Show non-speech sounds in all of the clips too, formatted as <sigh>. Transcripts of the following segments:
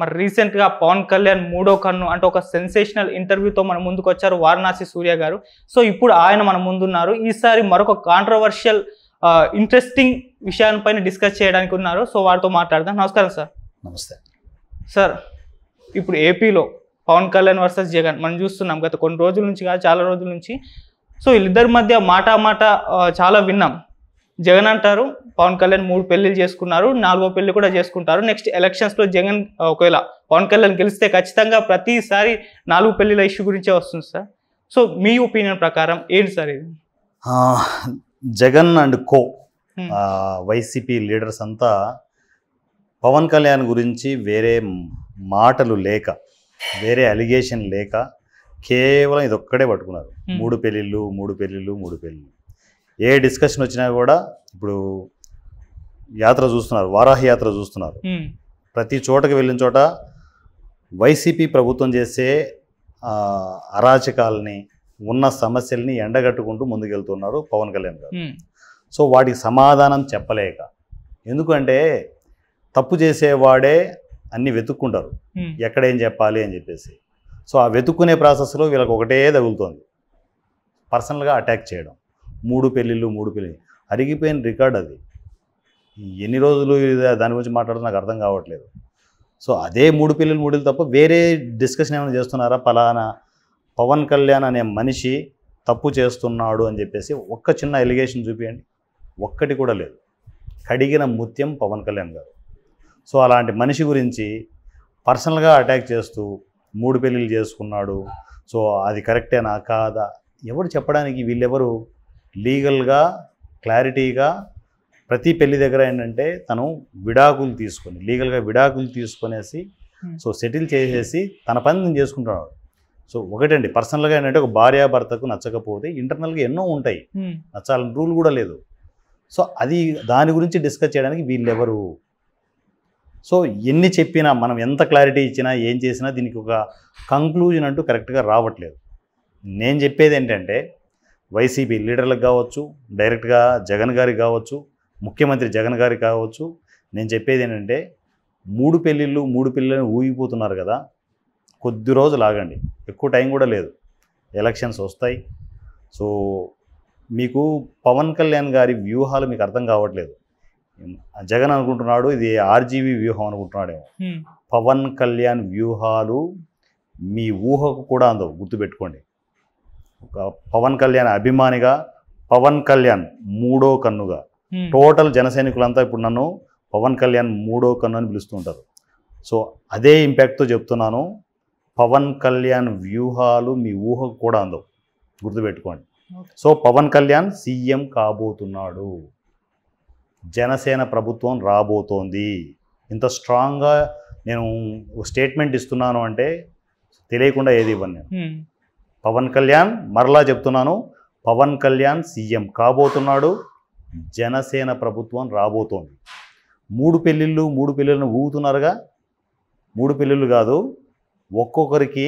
మరి రీసెంట్గా పవన్ కళ్యాణ్ మూడో కన్ను అంటే ఒక సెన్సేషనల్ ఇంటర్వ్యూతో మన ముందుకు వచ్చారు వారణాసి సూర్య గారు సో ఇప్పుడు ఆయన మన ముందున్నారు ఈసారి మరొక కాంట్రవర్షియల్ ఇంట్రెస్టింగ్ విషయాలపైన డిస్కస్ చేయడానికి ఉన్నారు సో వారితో మాట్లాడదాం నమస్కారం సార్ నమస్తే సార్ ఇప్పుడు ఏపీలో పవన్ కళ్యాణ్ వర్సెస్ జగన్ మనం చూస్తున్నాం గత కొన్ని రోజుల నుంచి కాదు చాలా రోజుల నుంచి సో వీళ్ళిద్దరి మధ్య మాట మాట చాలా విన్నాం జగన్ అంటారు పవన్ కళ్యాణ్ మూడు పెళ్లిలు చేసుకున్నారు నాలుగో పెళ్లి కూడా చేసుకుంటారు నెక్స్ట్ ఎలక్షన్స్లో జగన్ ఒకవేళ పవన్ కళ్యాణ్ గెలిస్తే ఖచ్చితంగా ప్రతిసారి నాలుగు పెళ్లిల ఇష్యూ గురించే వస్తుంది సార్ సో మీ ఒపీనియన్ ప్రకారం ఏంటి సార్ ఇది Jagan and co YCP hmm. Leaders అంతా పవన్ కళ్యాణ్ గురించి వేరే మాటలు లేక వేరే అలిగేషన్ లేక కేవలం ఇదొక్కడే పట్టుకున్నారు hmm. మూడు పెళ్ళిళ్ళు మూడు పెళ్ళిళ్ళు మూడు పెళ్ళిళ్ళు ఏ డిస్కషన్ వచ్చినా కూడా ఇప్పుడు యాత్ర చూస్తున్నారు వారాహి యాత్ర చూస్తున్నారు ప్రతి చోటకి వెళ్ళిన చోట వైసీపీ ప్రభుత్వం చేసే అరాచకాలని ఉన్న సమస్యల్ని ఎండగట్టుకుంటూ ముందుకెళ్తున్నారు పవన్ కళ్యాణ్ గారు సో వాటికి సమాధానం చెప్పలేక ఎందుకంటే తప్పు చేసేవాడే అన్ని వెతుక్కుంటారు ఎక్కడేం చెప్పాలి అని చెప్పేసి సో ఆ వెతుక్కునే ప్రాసెస్లో వీళ్ళకి ఒకటే తగులుతోంది పర్సనల్గా అటాక్ చేయడం మూడు పెళ్ళిళ్ళు మూడు పెళ్ళి అరిగిపోయిన రికార్డ్ అది ఎన్ని రోజులు దాని గురించి మాట్లాడడం నాకు అర్థం కావట్లేదు సో అదే మూడు పెళ్ళిళ్ళు మూడు తప్ప వేరే డిస్కషన్ ఏమైనా చేస్తున్నారా పలానా పవన్ కళ్యాణ్ అనే మనిషి తప్పు చేస్తున్నాడు అని చెప్పేసి ఒక్క చిన్న ఎలిగేషన్ చూపించండి ఒక్కటి కూడా లేదు కడిగిన ముత్యం పవన్ కళ్యాణ్ గారు సో అలాంటి మనిషి గురించి పర్సనల్గా అటాక్ చేస్తూ మూడు పెళ్ళిళ్ళు చేసుకున్నాడు సో అది కరెక్టేనా కాదా ఎవరు చెప్పడానికి వీళ్ళెవరు లీగల్గా క్లారిటీగా ప్రతి పెళ్లి దగ్గర ఏంటంటే తను విడాకులు తీసుకొని లీగల్గా విడాకులు తీసుకునేసి hmm. సో సెటిల్ చేసేసి తన పని నేను సో ఒకటండి పర్సనల్గా ఏంటంటే ఒక భార్యాభర్తకు నచ్చకపోతే ఇంటర్నల్గా ఎన్నో ఉంటాయి hmm. నచ్చాలని రూల్ కూడా లేదు సో అది దాని గురించి డిస్కస్ చేయడానికి వీళ్ళు ఎవరు సో ఎన్ని చెప్పినా మనం ఎంత క్లారిటీ ఇచ్చినా ఏం చేసినా దీనికి ఒక కంక్లూజన్ అంటూ కరెక్ట్గా రావట్లేదు నేను చెప్పేది ఏంటంటే వైసీపీ లీడర్లకు కావచ్చు డైరెక్ట్గా జగన్ గారికి కావచ్చు ముఖ్యమంత్రి జగన్ గారికి కావచ్చు నేను చెప్పేది ఏంటంటే మూడు పెళ్ళిళ్ళు మూడు పెళ్ళిని ఊగిపోతున్నారు కదా కొద్ది రోజులు ఆగండి ఎక్కువ టైం కూడా లేదు ఎలక్షన్స్ వస్తాయి సో మీకు పవన్ కళ్యాణ్ గారి వ్యూహాలు మీకు అర్థం కావట్లేదు జగన్ అనుకుంటున్నాడు ఇది ఆర్జీవీ వ్యూహం అనుకుంటున్నాడేమో పవన్ కళ్యాణ్ వ్యూహాలు మీ ఊహకు కూడా అందవు గుర్తుపెట్టుకోండి ఒక పవన్ కళ్యాణ్ అభిమానిగా పవన్ కళ్యాణ్ మూడో కన్నుగా టోటల్ జనసైనికులంతా ఇప్పుడు నన్ను పవన్ కళ్యాణ్ మూడో కన్ను అని పిలుస్తుంటారు సో అదే ఇంపాక్ట్తో చెప్తున్నాను పవన్ కళ్యాణ్ వ్యూహాలు మీ ఊహకు కూడా అందవు గుర్తుపెట్టుకోండి సో పవన్ కళ్యాణ్ సీఎం కాబోతున్నాడు జనసేన ప్రభుత్వం రాబోతోంది ఇంత స్ట్రాంగ్గా నేను స్టేట్మెంట్ ఇస్తున్నాను అంటే తెలియకుండా ఏది ఇవ్వను నేను పవన్ కళ్యాణ్ మరలా చెప్తున్నాను పవన్ కళ్యాణ్ సీఎం కాబోతున్నాడు జనసేన ప్రభుత్వం రాబోతోంది మూడు పెళ్ళిళ్ళు మూడు పెళ్ళిళ్ళను ఊగుతున్నారుగా మూడు పెళ్ళిళ్ళు కాదు ఒక్కొక్కరికి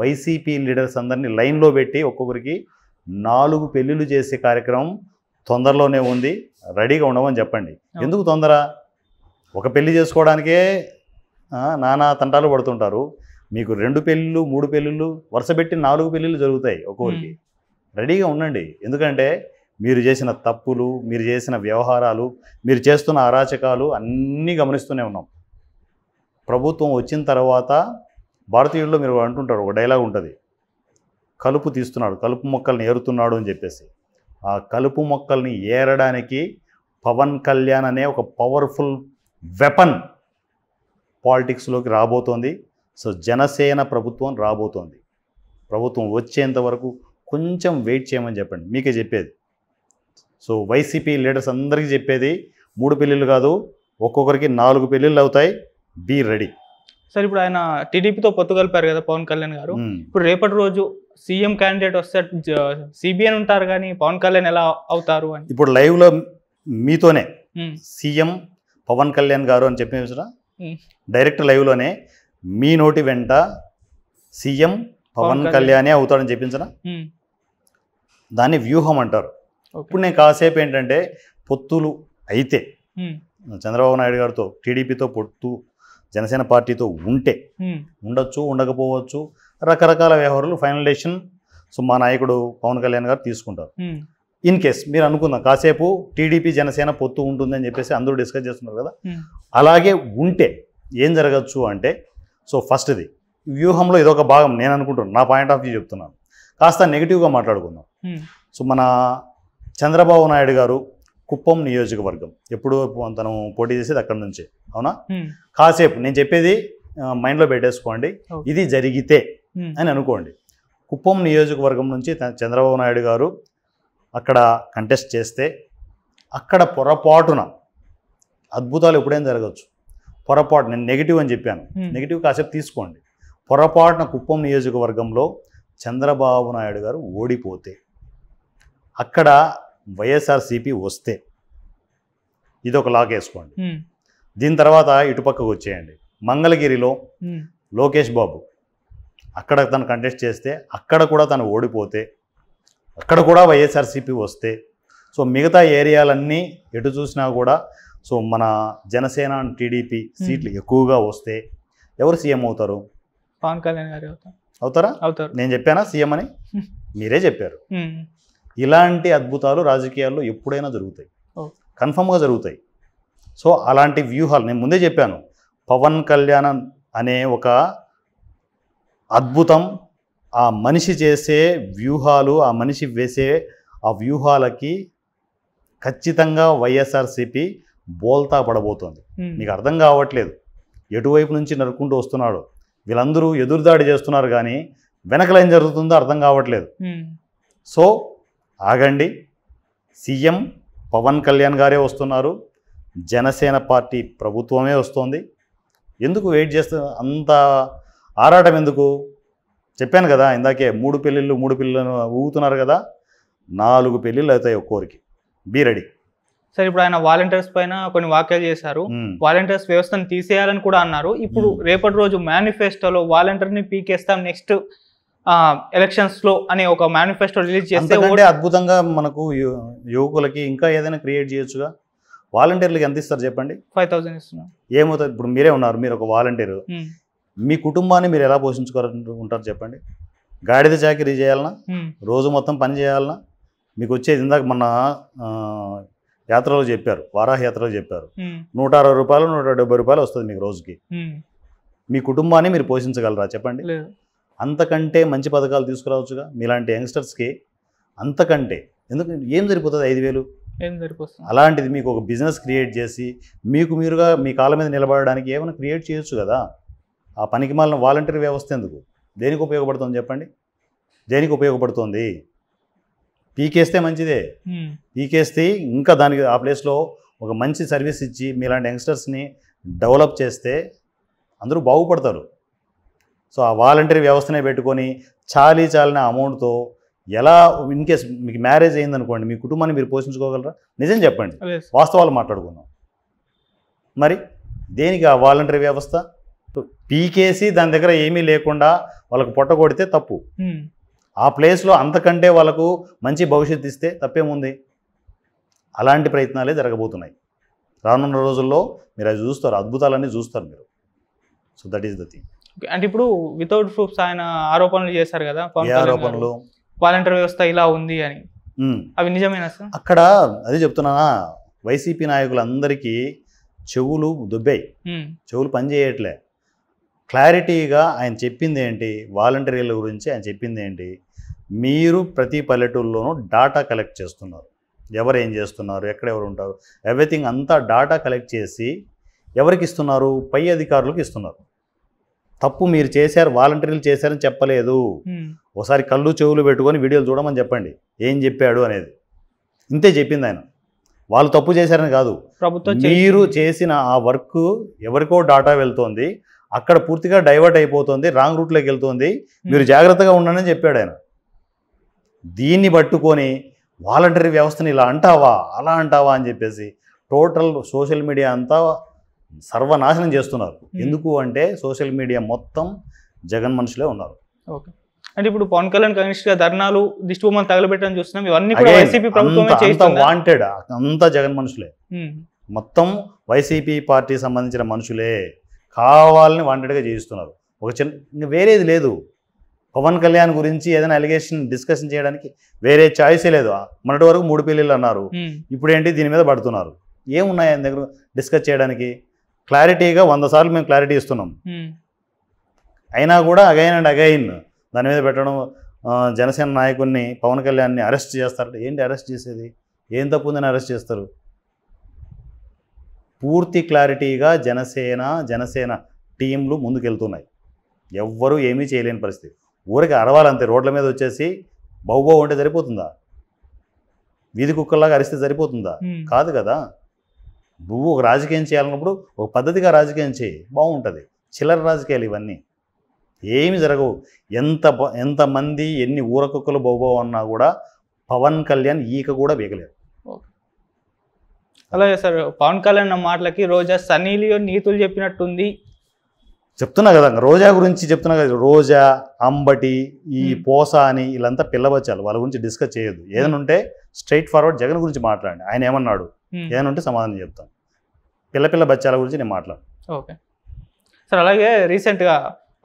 వైసీపీ లీడర్స్ అందరినీ లైన్లో పెట్టి ఒక్కొక్కరికి నాలుగు పెళ్ళిళ్ళు చేసే కార్యక్రమం తొందరలోనే ఉంది రెడీగా ఉండమని చెప్పండి ఎందుకు తొందర ఒక పెళ్ళి చేసుకోవడానికే నానా తంటాలు పడుతుంటారు మీకు రెండు పెళ్ళిళ్ళు మూడు పెళ్ళిళ్ళు వరుస పెట్టి నాలుగు పెళ్ళిళ్ళు జరుగుతాయి ఒక్కొక్కరికి రెడీగా ఉండండి ఎందుకంటే మీరు చేసిన తప్పులు మీరు చేసిన వ్యవహారాలు మీరు చేస్తున్న అరాచకాలు అన్నీ గమనిస్తూనే ఉన్నాం ప్రభుత్వం వచ్చిన తర్వాత భారతీయుల్లో మీరు అంటుంటారు ఒక డైలాగ్ ఉంటుంది కలుపు తీస్తున్నాడు కలుపు మొక్కల్ని ఏరుతున్నాడు అని చెప్పేసి ఆ కలుపు మొక్కల్ని ఏరడానికి పవన్ కళ్యాణ్ అనే ఒక పవర్ఫుల్ వెపన్ పాలిటిక్స్లోకి రాబోతోంది సో జనసేన ప్రభుత్వం రాబోతోంది ప్రభుత్వం వచ్చేంత వరకు కొంచెం వెయిట్ చేయమని చెప్పండి మీకే చెప్పేది సో వైసీపీ లీడర్స్ అందరికీ చెప్పేది మూడు పెళ్ళిళ్ళు కాదు ఒక్కొక్కరికి నాలుగు పెళ్ళిళ్ళు అవుతాయి బీ రెడీ సార్ ఇప్పుడు ఆయన టీడీపీతో పొత్తు కలిపారు కదా పవన్ కళ్యాణ్ గారు ఇప్పుడు రేపటి రోజు సీఎం క్యాండిడేట్ వస్తే సిబిఎన్ ఉంటారు కానీ పవన్ కళ్యాణ్ ఎలా అవుతారు అని ఇప్పుడు లైవ్లో మీతోనే సీఎం పవన్ కళ్యాణ్ గారు అని చెప్పిన డైరెక్ట్ లైవ్లోనే మీ నోటి వెంట సీఎం పవన్ కళ్యాణే అవుతాడని చెప్పించిన దాన్ని వ్యూహం అంటారు ఇప్పుడు నేను కాసేపు ఏంటంటే పొత్తులు అయితే చంద్రబాబు నాయుడు గారితో టీడీపీతో పొత్తు జనసేన పార్టీతో ఉంటే ఉండొచ్చు ఉండకపోవచ్చు రకరకాల వ్యవహారాలు ఫైనలైజేషన్ సో మా నాయకుడు పవన్ కళ్యాణ్ గారు తీసుకుంటారు ఇన్ కేస్ మీరు అనుకుందాం కాసేపు టీడీపీ జనసేన పొత్తు ఉంటుందని చెప్పేసి అందరూ డిస్కస్ చేస్తున్నారు కదా అలాగే ఉంటే ఏం జరగచ్చు అంటే సో ఫస్ట్ ఇది వ్యూహంలో ఇదొక భాగం నేను అనుకుంటున్నాను నా పాయింట్ ఆఫ్ వ్యూ చెప్తున్నాను కాస్త నెగిటివ్గా మాట్లాడుకుందాం సో మన చంద్రబాబు నాయుడు గారు కుప్పం నియోజకవర్గం ఎప్పుడు తను పోటీ చేసేది అక్కడి నుంచే అవునా కాసేపు నేను చెప్పేది మైండ్లో పెట్టేసుకోండి ఇది జరిగితే అని అనుకోండి కుప్పం నియోజకవర్గం నుంచి చంద్రబాబు నాయుడు గారు అక్కడ కంటెస్ట్ చేస్తే అక్కడ పొరపాటున అద్భుతాలు ఎప్పుడైనా జరగచ్చు పొరపాటు నేను నెగిటివ్ అని చెప్పాను నెగిటివ్ కాసేపు తీసుకోండి పొరపాటున కుప్పం నియోజకవర్గంలో చంద్రబాబు నాయుడు గారు ఓడిపోతే అక్కడ వైఎస్ఆర్సీపీ వస్తే ఇది ఒక లాక్ వేసుకోండి దీని తర్వాత ఇటుపక్కకు వచ్చేయండి మంగళగిరిలో లోకేష్ బాబు అక్కడ తను కంటెస్ట్ చేస్తే అక్కడ కూడా తను ఓడిపోతే అక్కడ కూడా వైఎస్ఆర్సీపీ వస్తే సో మిగతా ఏరియాలన్నీ ఎటు చూసినా కూడా సో మన జనసేన అండ్ టీడీపీ సీట్లు ఎక్కువగా వస్తే ఎవరు సీఎం అవుతారు పవన్ కళ్యాణ్ గారు అవుతారా అవుతారు నేను చెప్పానా సీఎం అని <laughs> మీరే చెప్పారు ఇలాంటి అద్భుతాలు రాజకీయాల్లో ఎప్పుడైనా జరుగుతాయి కన్ఫర్మ్గా జరుగుతాయి సో అలాంటి వ్యూహాలు నేను ముందే చెప్పాను పవన్ కళ్యాణ్ అనే ఒక అద్భుతం ఆ మనిషి చేసే వ్యూహాలు ఆ మనిషి వేసే ఆ వ్యూహాలకి ఖచ్చితంగా వైఎస్ఆర్సిపి బోల్తా పడబోతోంది నీకు అర్థం కావట్లేదు ఎటువైపు నుంచి నరుక్కుంటూ వస్తున్నాడు వీళ్ళందరూ ఎదురుదాడి చేస్తున్నారు కానీ వెనకలు ఏం జరుగుతుందో అర్థం కావట్లేదు సో ఆగండి సీఎం పవన్ కళ్యాణ్ గారే వస్తున్నారు జనసేన పార్టీ ప్రభుత్వమే వస్తోంది ఎందుకు వెయిట్ చేస్తు అంత ఆరాటం ఎందుకు చెప్పాను కదా ఇందాకే మూడు పెళ్ళిళ్ళు మూడు పిల్లలు ఊగుతున్నారు కదా నాలుగు పెళ్ళిళ్ళు అవుతాయి ఒక్కోరికి బీ రెడీ సరే ఇప్పుడు ఆయన వాలంటీర్స్ పైన కొన్ని వ్యాఖ్యలు చేశారు వాలంటీర్స్ వ్యవస్థను తీసేయాలని కూడా అన్నారు ఇప్పుడు రేపటి రోజు మేనిఫెస్టోలో వాలంటీర్ని పీకేస్తాం నెక్స్ట్ ఎలక్షన్స్ లో అనే ఒక మేనిఫెస్టో రిలీజ్ చేస్తే అద్భుతంగా మనకు యువకులకి ఇంకా ఏదైనా క్రియేట్ చేయొచ్చుగా వాలంటీర్లకి ఎంత ఇస్తారు చెప్పండి ఫైవ్ థౌసండ్ ఇస్తున్నారు ఏమవుతుంది ఇప్పుడు మీరే ఉన్నారు మీరు ఒక వాలంటీర్ మీ కుటుంబాన్ని మీరు ఎలా ఉంటారు చెప్పండి గాడిద చాకరీ చేయాలన్నా రోజు మొత్తం పని చేయాలన్నా మీకు వచ్చేది ఇందాక మన యాత్రలో చెప్పారు వారాహ యాత్రలో చెప్పారు నూట అరవై రూపాయలు నూట డెబ్బై రూపాయలు వస్తుంది మీకు రోజుకి మీ కుటుంబాన్ని మీరు పోషించగలరా చెప్పండి అంతకంటే మంచి పథకాలు తీసుకురావచ్చుగా మీలాంటి యంగ్స్టర్స్కి అంతకంటే ఎందుకంటే ఏం సరిపోతుంది ఐదు వేలు అలాంటిది మీకు ఒక బిజినెస్ క్రియేట్ చేసి మీకు మీరుగా మీ కాళ్ళ మీద నిలబడడానికి ఏమైనా క్రియేట్ చేయొచ్చు కదా ఆ పనికి మాలిన వాలంటీర్ వ్యవస్థ ఎందుకు దేనికి ఉపయోగపడుతుంది చెప్పండి దేనికి ఉపయోగపడుతుంది పీకేస్తే మంచిదే పీకేస్తే ఇంకా దానికి ఆ ప్లేస్లో ఒక మంచి సర్వీస్ ఇచ్చి మీలాంటి యంగ్స్టర్స్ని డెవలప్ చేస్తే అందరూ బాగుపడతారు సో ఆ వాలంటరీ వ్యవస్థనే పెట్టుకొని చాలీ చాలిన అమౌంట్తో ఎలా ఇన్ కేస్ మీకు మ్యారేజ్ అయిందనుకోండి మీ కుటుంబాన్ని మీరు పోషించుకోగలరా నిజం చెప్పండి వాస్తవాలు మాట్లాడుకుందాం మరి దేనికి ఆ వాలంటరీ వ్యవస్థ పీకేసి దాని దగ్గర ఏమీ లేకుండా వాళ్ళకు పొట్ట కొడితే తప్పు ఆ ప్లేస్లో అంతకంటే వాళ్ళకు మంచి భవిష్యత్తు ఇస్తే తప్పేముంది అలాంటి ప్రయత్నాలే జరగబోతున్నాయి రానున్న రోజుల్లో మీరు అది చూస్తారు అద్భుతాలన్నీ చూస్తారు మీరు so that is the thing అంటే ఇప్పుడు వితౌట్ ప్రూఫ్స్ ఆయన ఆరోపణలు చేశారు కదా ఆరోపణలు వాలంటీర్ వ్యవస్థ ఇలా ఉంది అని అవి నిజమేనా సార్ అక్కడ అదే చెప్తున్నా వైసీపీ నాయకులందరికీ చెవులు దుబ్బాయి చెవులు పనిచేయట్లే క్లారిటీగా ఆయన చెప్పింది ఏంటి వాలంటీర్ల గురించి ఆయన చెప్పింది ఏంటి మీరు ప్రతి పల్లెటూరులోనూ డాటా కలెక్ట్ చేస్తున్నారు ఎవరు ఏం చేస్తున్నారు ఎక్కడ ఎవరు ఉంటారు ఎవ్రీథింగ్ అంతా డాటా కలెక్ట్ చేసి ఎవరికి ఇస్తున్నారు పై అధికారులకు ఇస్తున్నారు తప్పు మీరు చేశారు వాలంటీర్లు చేశారని చెప్పలేదు ఒకసారి కళ్ళు చెవులు పెట్టుకొని వీడియోలు చూడమని చెప్పండి ఏం చెప్పాడు అనేది ఇంతే చెప్పింది ఆయన వాళ్ళు తప్పు చేశారని కాదు మీరు చేసిన ఆ వర్క్ ఎవరికో డాటా వెళ్తోంది అక్కడ పూర్తిగా డైవర్ట్ అయిపోతుంది రాంగ్ రూట్లోకి వెళ్తుంది మీరు hmm. జాగ్రత్తగా ఉండనని చెప్పాడు ఆయన దీన్ని పట్టుకొని వాలంటరీ వ్యవస్థని ఇలా అంటావా అలా అంటావా అని చెప్పేసి టోటల్ సోషల్ మీడియా అంతా సర్వనాశనం చేస్తున్నారు hmm. ఎందుకు అంటే సోషల్ మీడియా మొత్తం జగన్ మనుషులే ఉన్నారు ఓకే అంటే ఇప్పుడు పవన్ కళ్యాణ్ కనిష్ట ధర్నాలు దిష్టి బొమ్మలు తగలబెట్టని చూస్తున్నాం ఇవన్నీ కూడా వైసీపీ ప్రభుత్వం వాంటెడ్ అంతా జగన్ మనుషులే hmm. మొత్తం వైసీపీ పార్టీ సంబంధించిన మనుషులే కావాలని వాంటెడ్గా చేయిస్తున్నారు ఒక చిన్న ఇంకా వేరేది లేదు పవన్ కళ్యాణ్ గురించి ఏదైనా అలిగేషన్ డిస్కషన్ చేయడానికి వేరే ఛాయిసే లేదు మొన్నటి వరకు మూడు పిల్లలు అన్నారు ఇప్పుడేంటి దీని మీద పడుతున్నారు ఏమున్నాయి ఆయన దగ్గర డిస్కస్ చేయడానికి క్లారిటీగా వంద సార్లు మేము క్లారిటీ ఇస్తున్నాం అయినా కూడా అగైన్ అండ్ అగైన్ దాని మీద పెట్టడం జనసేన నాయకుడిని పవన్ కళ్యాణ్ని అరెస్ట్ చేస్తారంటే ఏంటి అరెస్ట్ చేసేది ఏం తప్పు ఉందని అరెస్ట్ చేస్తారు పూర్తి క్లారిటీగా జనసేన జనసేన టీంలు ముందుకెళ్తున్నాయి ఎవ్వరూ ఏమీ చేయలేని పరిస్థితి ఊరికి అరవాలంతే రోడ్ల మీద వచ్చేసి బహుబో ఉంటే సరిపోతుందా వీధి కుక్కల్లాగా అరిస్తే సరిపోతుందా కాదు కదా నువ్వు ఒక రాజకీయం చేయాలన్నప్పుడు ఒక పద్ధతిగా రాజకీయం చేయి బాగుంటుంది చిల్లర రాజకీయాలు ఇవన్నీ ఏమి జరగవు ఎంత ఎంతమంది ఎన్ని ఊరకుక్కలు బౌబో అన్నా కూడా పవన్ కళ్యాణ్ ఈక కూడా వేగలేదు అలాగే సార్ పవన్ కళ్యాణ్ మాటలకి రోజా సన్నీ నీతులు చెప్పినట్టుంది చెప్తున్నా కదా రోజా గురించి చెప్తున్నా కదా రోజా అంబటి ఈ పోస అని వీళ్ళంతా పిల్లవచ్చాలి వాళ్ళ గురించి డిస్కస్ చేయొద్దు ఏదైనా ఉంటే స్ట్రైట్ ఫార్వర్డ్ జగన్ గురించి మాట్లాడండి ఆయన ఏమన్నాడు ఏదైనా ఉంటే సమాధానం చెప్తాను పిల్ల పిల్ల బచ్చాల గురించి నేను మాట్లాడు ఓకే సార్ అలాగే రీసెంట్గా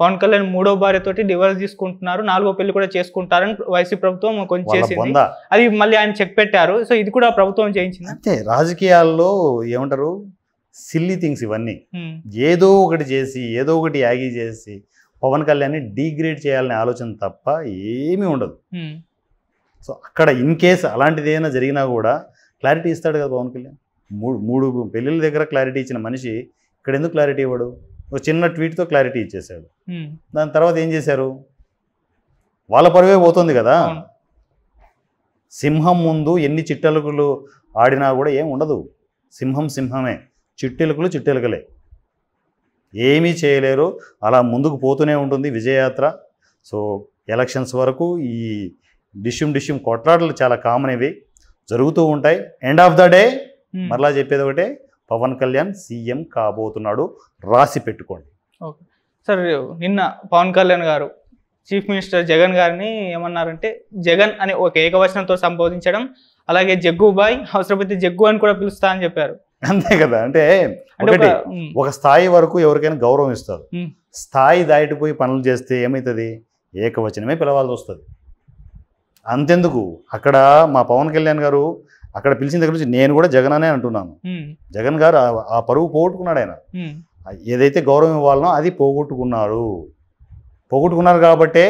పవన్ కళ్యాణ్ మూడో తోటి డివోర్స్ తీసుకుంటున్నారు నాలుగో పెళ్లి కూడా చేసుకుంటారని వైసీ ప్రభుత్వం కొంచెం చేసింది అది మళ్ళీ ఆయన చెక్ పెట్టారు సో ఇది కూడా ప్రభుత్వం చేయించింది అంటే రాజకీయాల్లో ఏమంటారు సిల్లీ థింగ్స్ ఇవన్నీ ఏదో ఒకటి చేసి ఏదో ఒకటి యాగి చేసి పవన్ కళ్యాణ్ని డీగ్రేడ్ చేయాలనే ఆలోచన తప్ప ఏమీ ఉండదు సో అక్కడ ఇన్ కేసు అలాంటిది ఏదైనా జరిగినా కూడా క్లారిటీ ఇస్తాడు కదా పవన్ కళ్యాణ్ మూడు మూడు పెళ్ళిళ్ళ దగ్గర క్లారిటీ ఇచ్చిన మనిషి ఇక్కడ ఎందుకు క్లారిటీ ఇవ్వడు ఒక చిన్న ట్వీట్తో క్లారిటీ ఇచ్చేశాడు దాని తర్వాత ఏం చేశారు వాళ్ళ పరువే పోతుంది కదా సింహం ముందు ఎన్ని చిట్టెలుకలు ఆడినా కూడా ఏం ఉండదు సింహం సింహమే చిట్టెలుకలు చిట్టెలుకలే ఏమీ చేయలేరు అలా ముందుకు పోతూనే ఉంటుంది విజయయాత్ర సో ఎలక్షన్స్ వరకు ఈ డిష్యూమ్ డిష్యూమ్ కొట్లాటలు చాలా కామన్ ఇవి జరుగుతూ ఉంటాయి ఎండ్ ఆఫ్ ద డే మరలా చెప్పేది ఒకటే పవన్ కళ్యాణ్ సీఎం కాబోతున్నాడు రాసి పెట్టుకోండి ఓకే సార్ నిన్న పవన్ కళ్యాణ్ గారు చీఫ్ మినిస్టర్ జగన్ గారిని ఏమన్నారంటే జగన్ అని ఒక ఏకవచనంతో సంబోధించడం అలాగే జగ్గుబాయ్ అవసరమైతే జగ్గు అని కూడా పిలుస్తా అని చెప్పారు అంతే కదా అంటే ఒక స్థాయి వరకు ఎవరికైనా గౌరవం ఇస్తారు స్థాయి దాటిపోయి పనులు చేస్తే ఏమవుతుంది ఏకవచనమే పిలవాల్సి వస్తుంది అంతెందుకు అక్కడ మా పవన్ కళ్యాణ్ గారు అక్కడ పిలిచిన దగ్గర నుంచి నేను కూడా జగన్ అనే అంటున్నాను జగన్ గారు ఆ పరువు పోగొట్టుకున్నాడు ఆయన ఏదైతే గౌరవం ఇవ్వాలనో అది పోగొట్టుకున్నారు పోగొట్టుకున్నారు కాబట్టే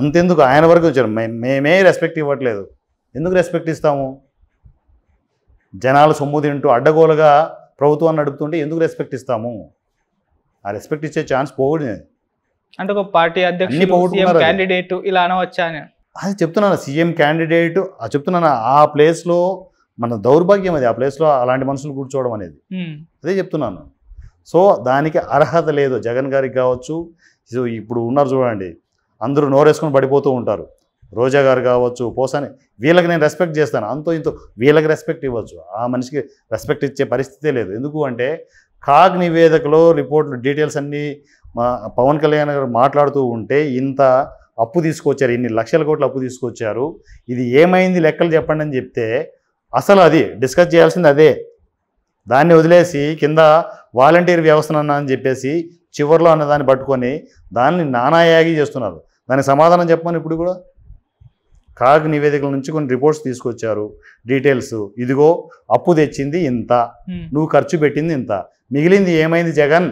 అంతెందుకు ఆయన వరకు వచ్చారు మేమే రెస్పెక్ట్ ఇవ్వట్లేదు ఎందుకు రెస్పెక్ట్ ఇస్తాము జనాలు సొమ్ము తింటూ అడ్డగోలుగా ప్రభుత్వాన్ని నడుపుతుంటే ఎందుకు రెస్పెక్ట్ ఇస్తాము ఆ రెస్పెక్ట్ ఇచ్చే ఛాన్స్ పోగొట్టింది అంటే ఒక పార్టీ అధ్యక్షుడు క్యాండిడేట్ ఇలా అనవచ్చా అది చెప్తున్నాను సీఎం క్యాండిడేట్ చెప్తున్నాను ఆ ప్లేస్లో మన దౌర్భాగ్యం అది ఆ ప్లేస్లో అలాంటి మనుషులు కూర్చోవడం అనేది అదే చెప్తున్నాను సో దానికి అర్హత లేదు జగన్ గారికి కావచ్చు ఇప్పుడు ఉన్నారు చూడండి అందరూ నోరేసుకొని పడిపోతూ ఉంటారు రోజా గారు కావచ్చు పోసాని వీళ్ళకి నేను రెస్పెక్ట్ చేస్తాను అంతో ఇంతో వీళ్ళకి రెస్పెక్ట్ ఇవ్వచ్చు ఆ మనిషికి రెస్పెక్ట్ ఇచ్చే పరిస్థితే లేదు ఎందుకు అంటే కాగ్ నివేదికలో రిపోర్ట్లు డీటెయిల్స్ అన్నీ మా పవన్ కళ్యాణ్ గారు మాట్లాడుతూ ఉంటే ఇంత అప్పు తీసుకొచ్చారు ఇన్ని లక్షల కోట్లు అప్పు తీసుకొచ్చారు ఇది ఏమైంది లెక్కలు చెప్పండి అని చెప్తే అసలు అది డిస్కస్ చేయాల్సింది అదే దాన్ని వదిలేసి కింద వాలంటీర్ వ్యవస్థను అన్నా అని చెప్పేసి చివరిలో అన్న దాన్ని పట్టుకొని దాన్ని నానాయాగి చేస్తున్నారు దానికి సమాధానం చెప్పమని ఇప్పుడు కూడా కాగ్ నివేదికల నుంచి కొన్ని రిపోర్ట్స్ తీసుకొచ్చారు డీటెయిల్స్ ఇదిగో అప్పు తెచ్చింది ఇంత నువ్వు ఖర్చు పెట్టింది ఇంత మిగిలింది ఏమైంది జగన్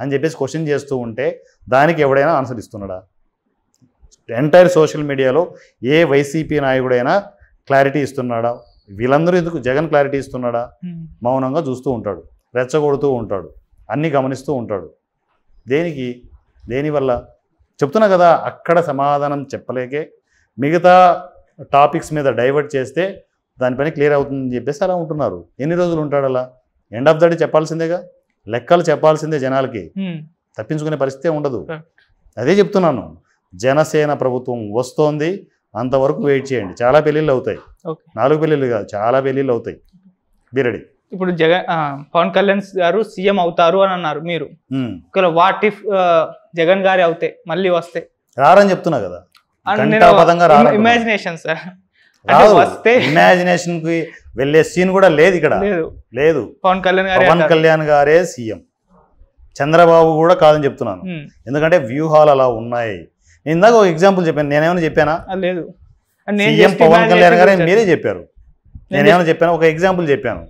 అని చెప్పేసి క్వశ్చన్ చేస్తూ ఉంటే దానికి ఎవడైనా ఆన్సర్ ఇస్తున్నాడా ఎంటైర్ సోషల్ మీడియాలో ఏ వైసీపీ నాయకుడైనా క్లారిటీ ఇస్తున్నాడా వీళ్ళందరూ ఎందుకు జగన్ క్లారిటీ ఇస్తున్నాడా hmm. మౌనంగా చూస్తూ ఉంటాడు రెచ్చగొడుతూ ఉంటాడు అన్నీ గమనిస్తూ ఉంటాడు దేనికి దేనివల్ల చెప్తున్నా కదా అక్కడ సమాధానం చెప్పలేకే మిగతా టాపిక్స్ మీద డైవర్ట్ చేస్తే దానిపైన క్లియర్ అవుతుందని చెప్పేసి అలా ఉంటున్నారు ఎన్ని రోజులు ఉంటాడు అలా ఎండ్ ఆఫ్ ద డే చెప్పాల్సిందేగా లెక్కలు చెప్పాల్సిందే జనాలకి hmm. తప్పించుకునే పరిస్థితే ఉండదు అదే చెప్తున్నాను జనసేన ప్రభుత్వం వస్తోంది అంతవరకు వెయిట్ చేయండి చాలా పెళ్లిళ్ళు అవుతాయి నాలుగు పెళ్లిళ్ళు కాదు చాలా పెళ్లిళ్ళు అవుతాయి బిరడి ఇప్పుడు జగన్ పవన్ కళ్యాణ్ గారు సీఎం అవుతారు అని అన్నారు మీరు వాట్ ఇఫ్ జగన్ గారి అవుతే మళ్ళీ వస్తే రారని చెప్తున్నా కదా ఇమాజినేషన్ సార్ వస్తే ఇమాజినేషన్ కి వెళ్ళే సీన్ కూడా లేదు ఇక్కడ లేదు పవన్ కళ్యాణ్ గారు పవన్ కళ్యాణ్ గారే సీఎం చంద్రబాబు కూడా కాదని చెప్తున్నాను ఎందుకంటే వ్యూహాలు అలా ఉన్నాయి ఇందాక ఒక ఎగ్జాంపుల్ చెప్పాను నేనేమైనా చెప్పానా లేదు సీఎం పవన్ కళ్యాణ్ గారే మీరే చెప్పారు నేనేమైనా చెప్పాను ఒక ఎగ్జాంపుల్ చెప్పాను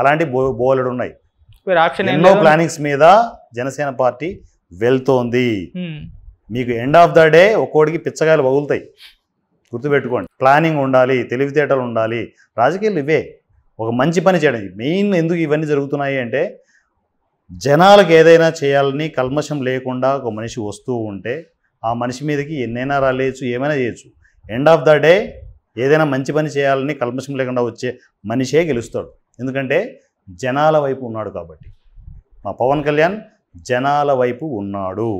అలాంటి బోలెడు ఉన్నాయి ఎన్నో ప్లానింగ్స్ మీద జనసేన పార్టీ వెళ్తోంది మీకు ఎండ్ ఆఫ్ ద డే ఒక్కోడికి పిచ్చకాయలు వగులుతాయి గుర్తుపెట్టుకోండి ప్లానింగ్ ఉండాలి తెలివితేటలు ఉండాలి రాజకీయాలు ఇవే ఒక మంచి పని చేయడం మెయిన్ ఎందుకు ఇవన్నీ జరుగుతున్నాయి అంటే జనాలకు ఏదైనా చేయాలని కల్మషం లేకుండా ఒక మనిషి వస్తూ ఉంటే ఆ మనిషి మీదకి ఎన్నైనా రాలేయచ్చు ఏమైనా చేయొచ్చు ఎండ్ ఆఫ్ ద డే ఏదైనా మంచి పని చేయాలని కల్పశం లేకుండా వచ్చే మనిషే గెలుస్తాడు ఎందుకంటే జనాల వైపు ఉన్నాడు కాబట్టి మా పవన్ కళ్యాణ్ జనాల వైపు ఉన్నాడు